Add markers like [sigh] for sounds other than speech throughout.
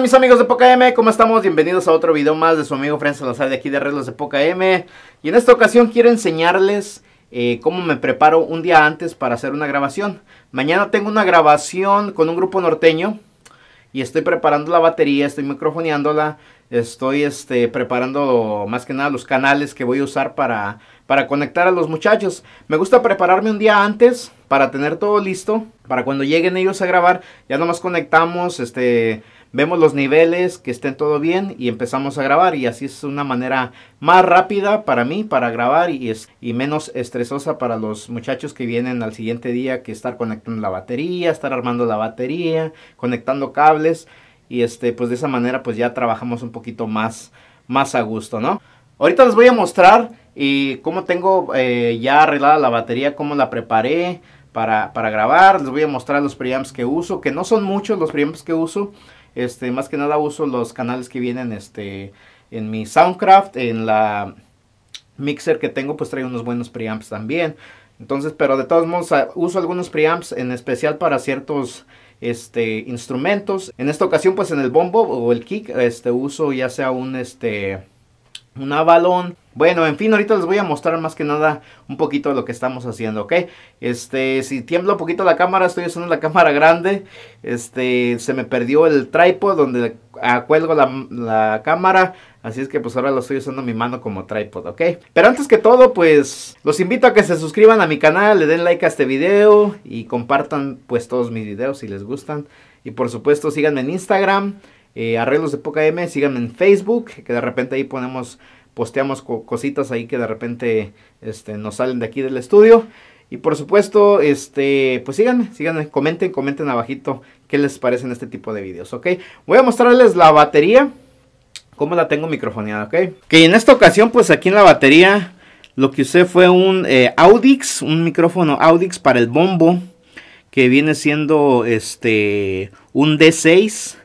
mis amigos de Poca M? ¿Cómo estamos? Bienvenidos a otro video más de su amigo Fren Salazar de aquí de Reglas de Poca M. Y en esta ocasión quiero enseñarles eh, cómo me preparo un día antes para hacer una grabación. Mañana tengo una grabación con un grupo norteño y estoy preparando la batería, estoy microfoneándola, estoy este, preparando más que nada los canales que voy a usar para, para conectar a los muchachos. Me gusta prepararme un día antes para tener todo listo, para cuando lleguen ellos a grabar, ya nomás conectamos, este vemos los niveles, que estén todo bien y empezamos a grabar y así es una manera más rápida para mí para grabar y, es, y menos estresosa para los muchachos que vienen al siguiente día que estar conectando la batería, estar armando la batería, conectando cables y este pues de esa manera pues ya trabajamos un poquito más más a gusto, ¿no? Ahorita les voy a mostrar y cómo tengo eh, ya arreglada la batería, cómo la preparé para, para grabar. Les voy a mostrar los preamps que uso, que no son muchos los preamps que uso, este, más que nada uso los canales que vienen este, en mi Soundcraft, en la mixer que tengo, pues trae unos buenos preamps también. Entonces, pero de todos modos ah, uso algunos preamps en especial para ciertos este, instrumentos. En esta ocasión, pues en el bombo o el kick, este, uso ya sea un este un balón, Bueno, en fin, ahorita les voy a mostrar más que nada un poquito de lo que estamos haciendo, ¿ok? Este, si tiembla un poquito la cámara, estoy usando la [laughs] cámara grande. Este, se me perdió el tripod donde ah, cuelgo la, cámara. Así es que pues ahora lo estoy usando mi mano como tripod, ¿ok? Pero antes que todo, pues los invito a que se suscriban a mi canal, le den like a este video y compartan pues todos mis videos si les gustan. Y por supuesto síganme en Instagram, eh, arreglos de Poca M, síganme en Facebook, que de repente ahí ponemos, posteamos cositas ahí que de repente este, nos salen de aquí del estudio. Y por supuesto, este, pues síganme, síganme, comenten, comenten abajito qué les parecen este tipo de videos, ¿ok? Voy a mostrarles la batería, cómo la tengo microfoneada, ¿ok? Que en esta ocasión, pues aquí en la batería, lo que usé fue un eh, Audix, un micrófono Audix para el bombo, que viene siendo este, un D6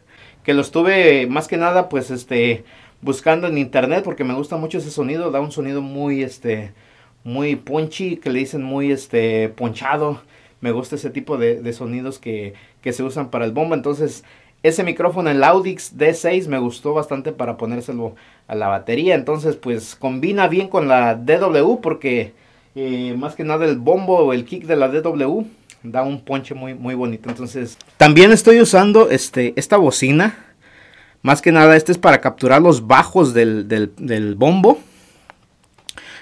que lo estuve más que nada pues este buscando en internet porque me gusta mucho ese sonido, da un sonido muy este muy punchy, que le dicen muy este ponchado. Me gusta ese tipo de, sonidos que, que, se usan para el bombo. Entonces, ese micrófono, el Audix D6, me gustó bastante para ponérselo a la batería. Entonces, pues combina bien con la DW porque eh, más que nada el bombo o el kick de la DW da un ponche muy, muy bonito. Entonces, también estoy usando este, esta bocina. Más que nada, este es para capturar los bajos del, bombo.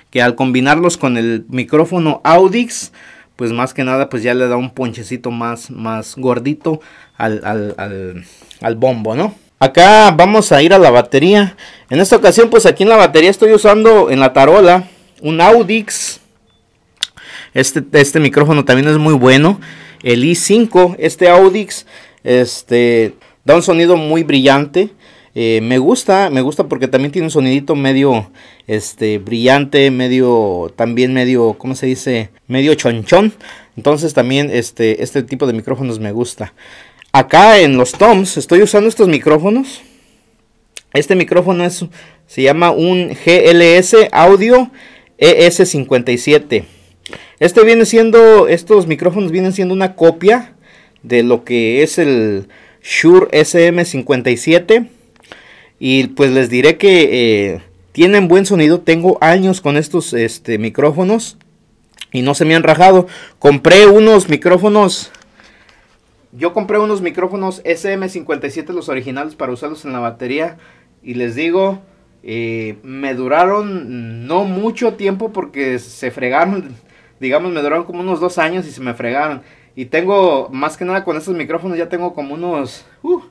Que al combinarlos con el micrófono Audix, pues más que nada, pues ya le da un ponchecito más, más gordito al, al bombo, ¿no? Acá vamos a ir a la batería. En esta ocasión, pues aquí en la batería estoy usando en la tarola un Audix este, este, micrófono también es muy bueno. El i5, este Audix, este, da un sonido muy brillante. Eh, me gusta, me gusta porque también tiene un sonidito medio este, brillante, medio, también medio, ¿cómo se dice? Medio chonchón. Entonces también este, este tipo de micrófonos me gusta. Acá en los toms estoy usando estos micrófonos. Este micrófono es, se llama un GLS Audio ES57. Este viene siendo, estos micrófonos vienen siendo una copia de lo que es el Shure SM57. Y pues les diré que eh, tienen buen sonido. Tengo años con estos este, micrófonos y no se me han rajado. Compré unos micrófonos. Yo compré unos micrófonos SM57, los originales, para usarlos en la batería. Y les digo, eh, me duraron no mucho tiempo porque se fregaron digamos, me duraron como unos dos años y se me fregaron. Y tengo, más que nada con estos micrófonos, ya tengo como unos, uh,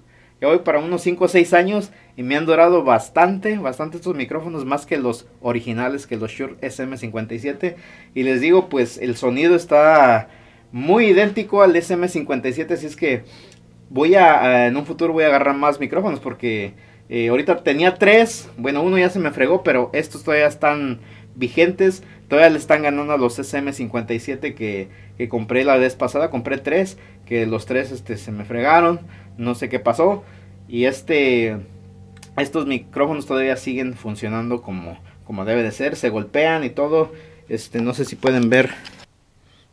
ya voy para unos 5 o 6 años y me han durado bastante, bastante estos micrófonos, más que los originales, que los Shure SM57. Y les digo, pues el sonido está muy idéntico al SM57, así es que voy a, en un futuro voy a agarrar más micrófonos porque eh, ahorita tenía tres, bueno, uno ya se me fregó, pero estos todavía están vigentes. Todavía le están ganando a los SM57 que, que compré la vez pasada. Compré tres, que los tres este, se me fregaron. No sé qué pasó. Y este, estos micrófonos todavía siguen funcionando como, como debe de ser. Se golpean y todo. Este, no sé si pueden ver.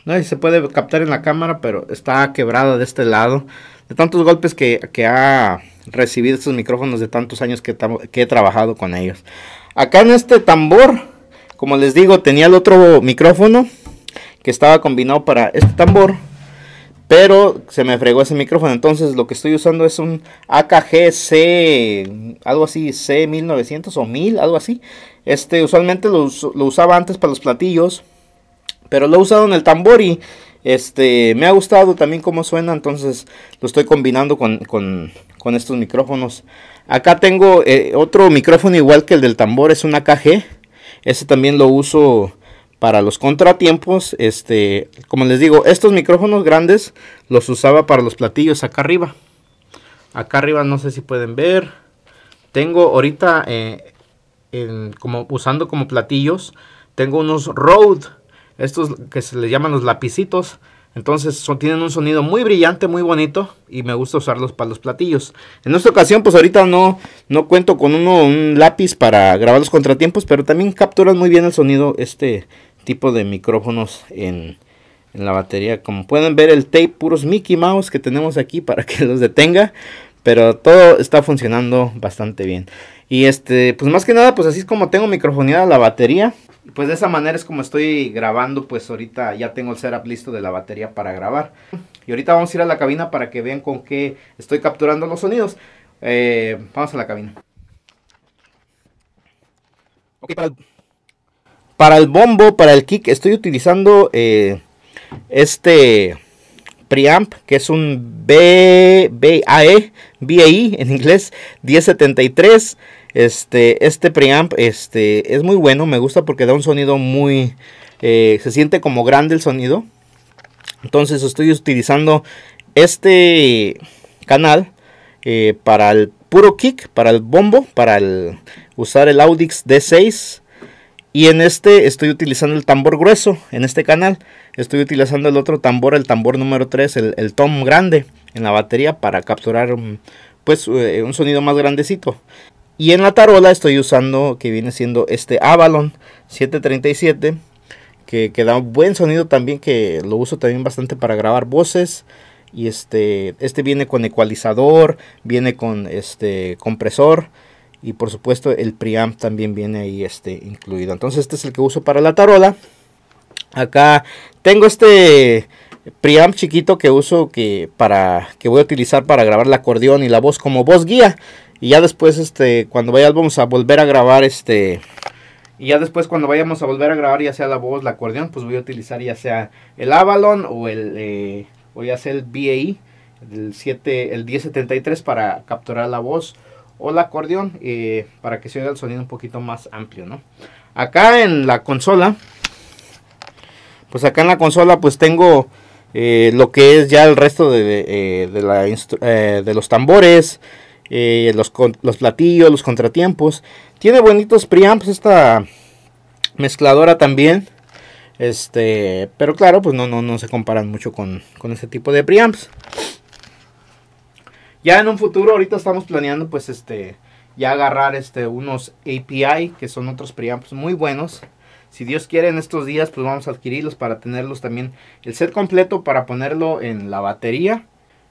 No se puede captar en la cámara, pero está quebrada de este lado. De tantos golpes que, ha recibido estos micrófonos de tantos años que, que he trabajado con ellos. Acá en este tambor como les digo, tenía el otro micrófono que estaba combinado para este tambor. Pero se me fregó ese micrófono. Entonces lo que estoy usando es un AKG C, algo así, C1900 o 1000, algo así. Este usualmente lo, usaba antes para los platillos. Pero lo he usado en el tambor y este, me ha gustado también cómo suena. Entonces lo estoy combinando con, estos micrófonos. Acá tengo eh, otro micrófono igual que el del tambor. Es un AKG. Ese también lo uso para los contratiempos. Este, como les digo, estos micrófonos grandes los usaba para los platillos acá arriba. Acá arriba no sé si pueden ver. Tengo ahorita eh, como, usando como platillos. Tengo unos road Estos que se les llaman los lapicitos. Entonces tienen un sonido muy brillante, muy bonito y me gusta usarlos para los platillos. En esta ocasión pues ahorita no, no cuento con un lápiz para grabar los contratiempos, pero también capturan muy bien el sonido este tipo de micrófonos en, la batería. Como pueden ver el tape puros Mickey Mouse que tenemos aquí para que los detenga. Pero todo está funcionando bastante bien. Y este, pues más que nada, pues así es como tengo microfoneada la batería pues de esa manera es como estoy grabando, pues ahorita ya tengo el setup listo de la batería para grabar. Y ahorita vamos a ir a la cabina para que vean con qué estoy capturando los sonidos. Eh, vamos a la cabina. para el, bombo, para el kick, estoy utilizando eh, este preamp, que es un BAE, BAE en inglés, 1073. Este, este preamp este, es muy bueno, me gusta porque da un sonido muy... Eh, se siente como grande el sonido. Entonces estoy utilizando este canal eh, para el puro kick, para el bombo, para el, usar el Audix D6. Y en este estoy utilizando el tambor grueso, en este canal. Estoy utilizando el otro tambor, el tambor número 3, el, tom grande en la batería para capturar pues, eh, un sonido más grandecito. Y en la tarola estoy usando que viene siendo este Avalon 737 que, que, da un buen sonido también, que lo uso también bastante para grabar voces. Y este, este viene con ecualizador, viene con este compresor y por supuesto el preamp también viene ahí este incluido. Entonces este es el que uso para la tarola. Acá tengo este preamp chiquito que uso que para que voy a utilizar para grabar el acordeón y la voz como voz guía. Y ya después, este, cuando vayamos a volver a grabar, este, y ya después cuando vayamos a volver a grabar, ya sea la voz, la acordeón, pues voy a utilizar ya sea el Avalon o el, eh, ya sea el BAE, el, 7, el 1073 para capturar la voz o el acordeón, eh, para que se oiga el sonido un poquito más amplio, ¿no? Acá en la consola, pues acá en la consola pues tengo eh, lo que es ya el resto de, de, eh, de los tambores, eh, los, los platillos, los contratiempos. Tiene bonitos preamps esta mezcladora también. Este, pero claro, pues no, no, no se comparan mucho con, con este tipo de preamps. Ya en un futuro, ahorita estamos planeando, pues este, ya agarrar este, unos API, que son otros preamps muy buenos. Si Dios quiere, en estos días, pues vamos a adquirirlos para tenerlos también el set completo para ponerlo en la batería.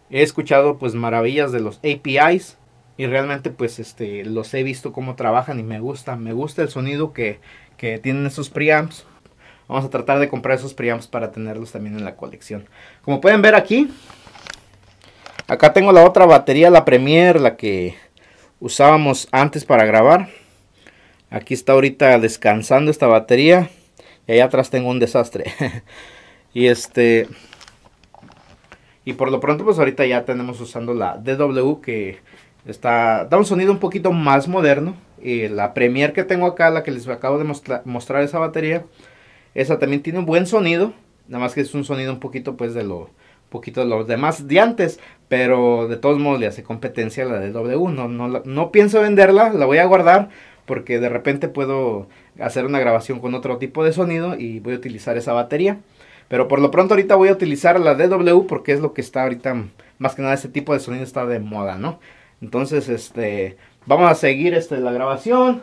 He escuchado, pues, maravillas de los APIs y realmente pues este los he visto cómo trabajan y me gusta, me gusta el sonido que, que tienen esos preamps. Vamos a tratar de comprar esos preamps para tenerlos también en la colección. Como pueden ver aquí, acá tengo la otra batería, la Premier, la que usábamos antes para grabar. Aquí está ahorita descansando esta batería. Y allá atrás tengo un desastre. [laughs] y este... Y por lo pronto pues ahorita ya tenemos usando la DW que Está, da un sonido un poquito más moderno. Y la Premier que tengo acá, la que les acabo de mostrar esa batería, esa también tiene un buen sonido. Nada más que es un sonido un poquito pues de lo poquito de los demás de antes, pero de todos modos le hace competencia a la DW, W. No, no, no pienso venderla, la voy a guardar porque de repente puedo hacer una grabación con otro tipo de sonido y voy a utilizar esa batería. Pero por lo pronto ahorita voy a utilizar la DW porque es lo que está ahorita, más que nada ese tipo de sonido está de moda, ¿no? Entonces, este, vamos a seguir este, la grabación.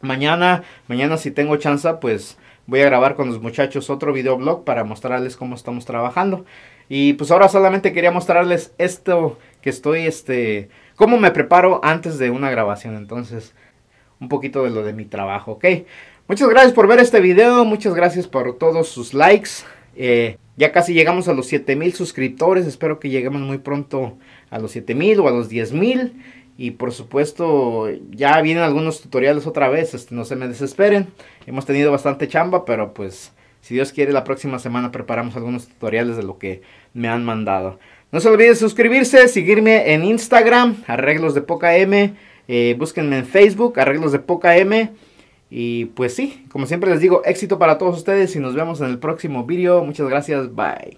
Mañana, mañana si tengo chance, pues voy a grabar con los muchachos otro videoblog para mostrarles cómo estamos trabajando. Y pues ahora solamente quería mostrarles esto que estoy, este, cómo me preparo antes de una grabación. Entonces, un poquito de lo de mi trabajo, ¿ok? Muchas gracias por ver este video, muchas gracias por todos sus likes. Eh, ya casi llegamos a los 7000 suscriptores. Espero que lleguemos muy pronto a los 7000 o a los 10000. Y por supuesto, ya vienen algunos tutoriales otra vez. Este, no se me desesperen. Hemos tenido bastante chamba, pero pues si Dios quiere, la próxima semana preparamos algunos tutoriales de lo que me han mandado. No se olviden suscribirse, seguirme en Instagram, Arreglos de Poca M. Eh, búsquenme en Facebook, Arreglos de Poca M. Y pues sí, como siempre les digo, éxito para todos ustedes y nos vemos en el próximo video. Muchas gracias, bye.